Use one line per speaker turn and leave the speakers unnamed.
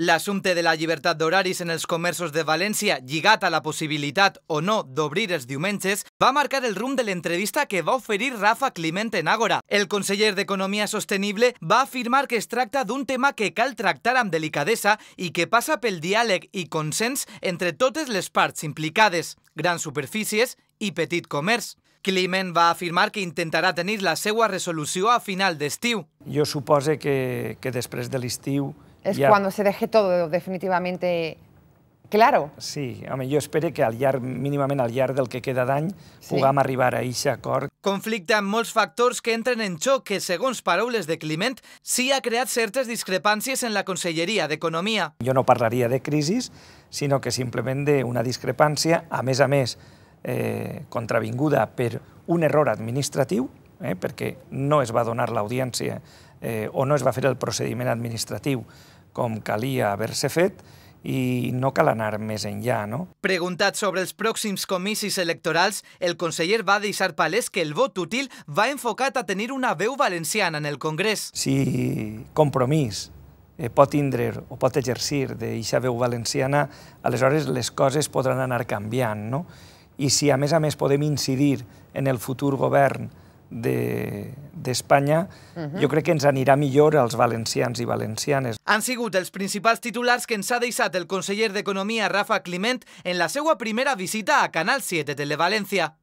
L'assumpte de la llibertat d'horaris en els comerços de València, lligat a la possibilitat o no d'obrir els diumenges, va marcar el rumb de l'entrevista que va oferir Rafa Climent en Àgora. El conseller d'Economia Sostenible va afirmar que es tracta d'un tema que cal tractar amb delicadesa i que passa pel diàleg i consens entre totes les parts implicades, grans superfícies i petit comerç. Climent va afirmar que intentarà tenir la seva
resolució a final d'estiu. Jo supose que, que després de l'estiu es ja. cuando se deje todo definitivamente claro. Sí, home, jo espero que al llarg, mínimament al llarg del que queda d'any sí. puguem arribar a aquest acord.
Conflicte amb molts factors que entren en xoc que, segons paraules de Climent, sí ha creat certes discrepàncies en la Conselleria d'Economia.
Jo no parlaria de crisi, sinó que simplement d'una discrepància, a més a més, eh, contravinguda per un error administratiu, eh, perquè no es va donar l'audiència eh, o no es va fer el procediment administratiu com calia haver-se fet, i no cal anar més enllà, no?
Preguntat sobre els pròxims comicis electorals, el conseller va deixar palès que el vot útil va enfocat a tenir una veu valenciana en el Congrés.
Si compromís eh, pot tindre o pot exercir d'eixa veu valenciana, aleshores les coses podran anar canviant, no? I si a més a més podem incidir en el futur govern de, d'Espanya, uh -huh. jo mhm. crec que ens anirà millor als valencians i valencianes.
Han sigut els principals titulars que ens ha deixat el conseller d'Economia, Rafa Climent, en la seva primera visita a Canal 7 de Televalència.